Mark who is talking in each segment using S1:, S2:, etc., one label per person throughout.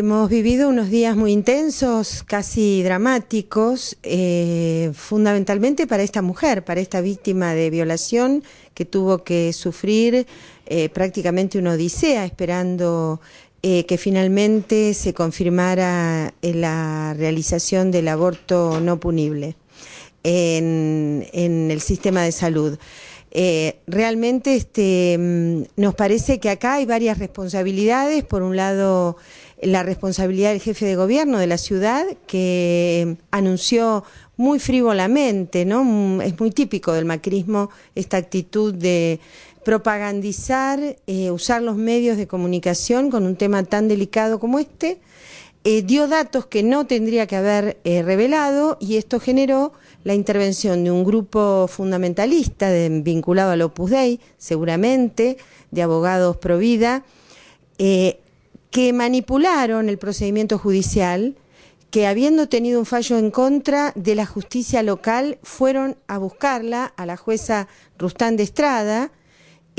S1: Hemos vivido unos días muy intensos, casi dramáticos, eh, fundamentalmente para esta mujer, para esta víctima de violación que tuvo que sufrir eh, prácticamente una odisea esperando eh, que finalmente se confirmara la realización del aborto no punible en el sistema de salud. Eh, realmente este, mm, nos parece que acá hay varias responsabilidades. Por un lado, la responsabilidad del jefe de gobierno de la ciudad, que em, anunció muy frívolamente, ¿no? Mm, es muy típico del macrismo esta actitud de propagandizar, eh, usar los medios de comunicación con un tema tan delicado como este. Eh, dio datos que no tendría que haber eh, revelado y esto generó la intervención de un grupo fundamentalista vinculado al Opus Dei, seguramente, de abogados pro vida, eh, que manipularon el procedimiento judicial, que habiendo tenido un fallo en contra de la justicia local, fueron a buscarla a la jueza Rustán de Estrada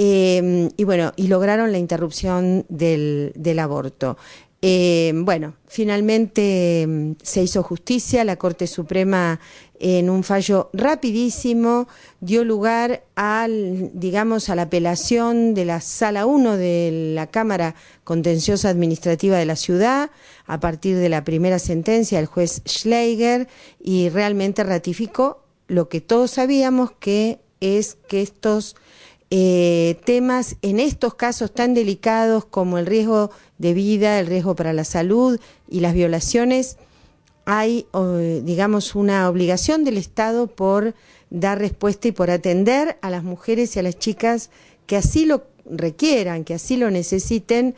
S1: Em, y bueno, y lograron la interrupción del, aborto. Em, bueno, finalmente em, se hizo justicia, la Corte Suprema en un fallo rapidísimo dio lugar al, digamos, a la apelación de la Sala 1 de la Cámara Contenciosa Administrativa de la Ciudad a partir de la primera sentencia del juez Schleiger y realmente ratificó lo que todos sabíamos que es que estos eh, temas en estos casos tan delicados como el riesgo de vida, el riesgo para la salud y las violaciones, hay, digamos, una obligación del Estado por dar respuesta y por atender a las mujeres y a las chicas que así lo requieran, que así lo necesiten,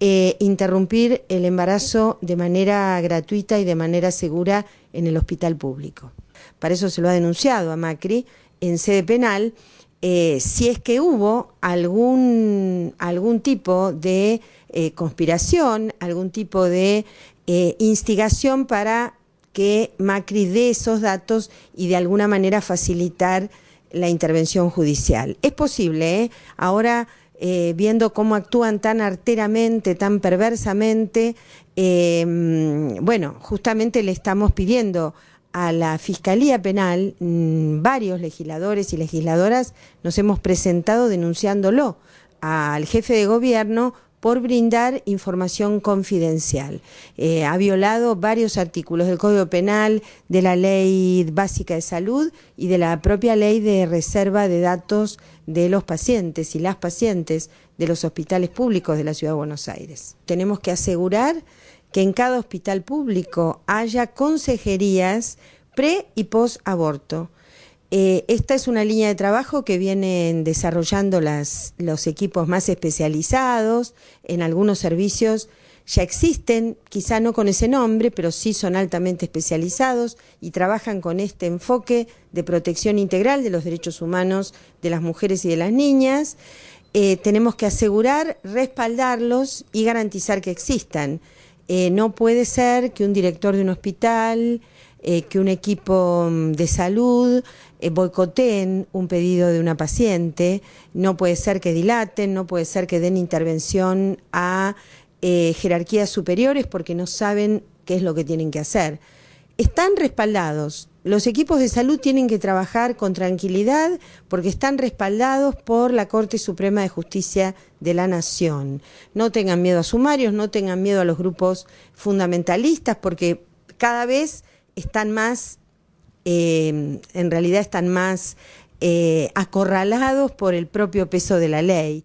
S1: eh, interrumpir el embarazo de manera gratuita y de manera segura en el hospital público. Para eso se lo ha denunciado a Macri en sede penal eh, si es que hubo algún, algún tipo de eh, conspiración, algún tipo de eh, instigación para que Macri dé esos datos y de alguna manera facilitar la intervención judicial. Es posible, ahora viendo cómo actúan tan arteramente, tan perversamente, mm, bueno, justamente le estamos pidiendo a la Fiscalía Penal, mm, varios legisladores y legisladoras nos hemos presentado denunciándolo al jefe de gobierno por brindar información confidencial. Eh, ha violado varios artículos del Código Penal, de la Ley Básica de Salud y de la propia Ley de Reserva de Datos de los pacientes y las pacientes de los hospitales públicos de la Ciudad de Buenos Aires. Tenemos que asegurar que en cada hospital público haya consejerías pre y post aborto. Eh, esta es una línea de trabajo que vienen desarrollando los equipos más especializados. En algunos servicios ya existen, quizá no con ese nombre, pero sí son altamente especializados y trabajan con este enfoque de protección integral de los derechos humanos de las mujeres y de las niñas. Eh, tenemos que asegurar, respaldarlos y garantizar que existan. Eh, no puede ser que un director de un hospital, eh, que un equipo mm, de salud eh, boicoteen un pedido de una paciente, no puede ser que dilaten, no puede ser que den intervención a jerarquías superiores porque no saben qué es lo que tienen que hacer. Están respaldados los equipos de salud tienen que trabajar con tranquilidad porque están respaldados por la Corte Suprema de Justicia de la Nación. No tengan miedo a sumarios, no tengan miedo a los grupos fundamentalistas porque cada vez están más, eh, en realidad están más eh, acorralados por el propio peso de la ley.